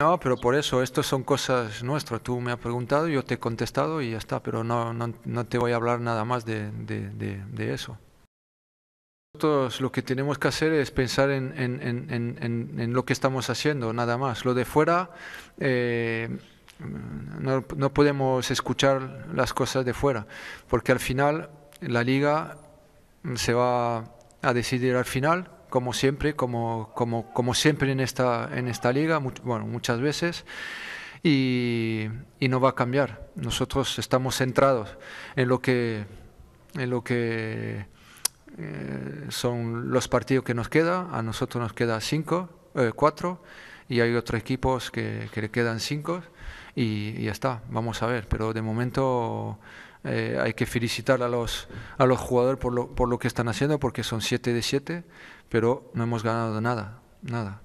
No, pero por eso, esto son cosas nuestras. Tú me has preguntado, yo te he contestado y ya está, pero no, te voy a hablar nada más de, eso. Nosotros lo que tenemos que hacer es pensar en, lo que estamos haciendo, nada más. Lo de fuera, eh, no podemos escuchar las cosas de fuera, porque al final la liga se va a decidir al final como siempre, como, como, como siempre en esta, en esta liga, bueno, muchas veces. Y, no va a cambiar. Nosotros estamos centrados en lo que, en lo que eh, son los partidos que nos queda. A nosotros nos queda cinco, eh, cuatro, y hay otros equipos que, le quedan cinco, y, ya está. Vamos a ver, pero de momento. Eh, hay que felicitar a los, a los jugadores por lo, por lo que están haciendo, porque son siete de siete pero no hemos ganado nada, nada.